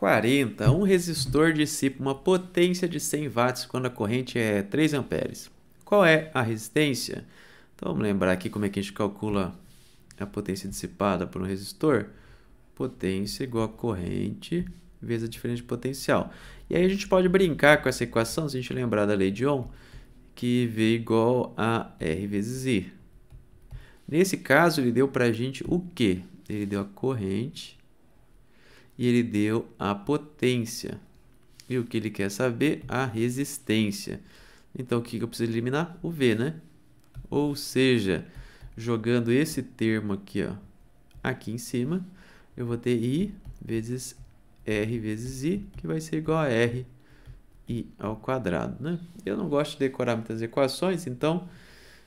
40. Um resistor dissipa uma potência de 100 watts quando a corrente é 3 amperes. Qual é a resistência? Então vamos lembrar aqui como é que a gente calcula a potência dissipada por um resistor. Potência igual a corrente vezes a diferença de potencial. E aí a gente pode brincar com essa equação, se a gente lembrar da lei de Ohm, que V igual a R vezes I. Nesse caso, ele deu para a gente o quê? Ele deu a corrente e ele deu a potência. E o que ele quer saber? A resistência. Então, o que eu preciso eliminar? O V, né? Ou seja, jogando esse termo aqui, ó, aqui em cima, eu vou ter I vezes R vezes I, que vai ser igual a R I ao quadrado, né? Eu não gosto de decorar muitas equações, então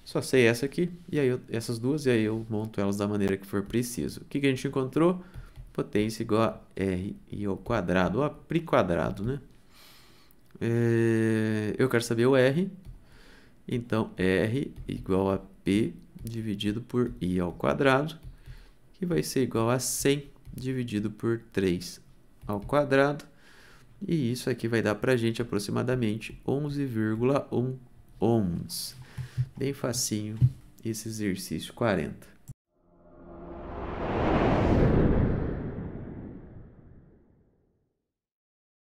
só sei essa aqui, e aí eu, essas duas, e aí eu monto elas da maneira que for preciso. O que, que a gente encontrou? potência igual a R ao quadrado, ou a π quadrado, né? É, eu quero saber o R, então R igual a P dividido por I ao quadrado, que vai ser igual a 100 dividido por 3 ao quadrado, e isso aqui vai dar para a gente aproximadamente 11,1 ohms. Bem facinho esse exercício 40.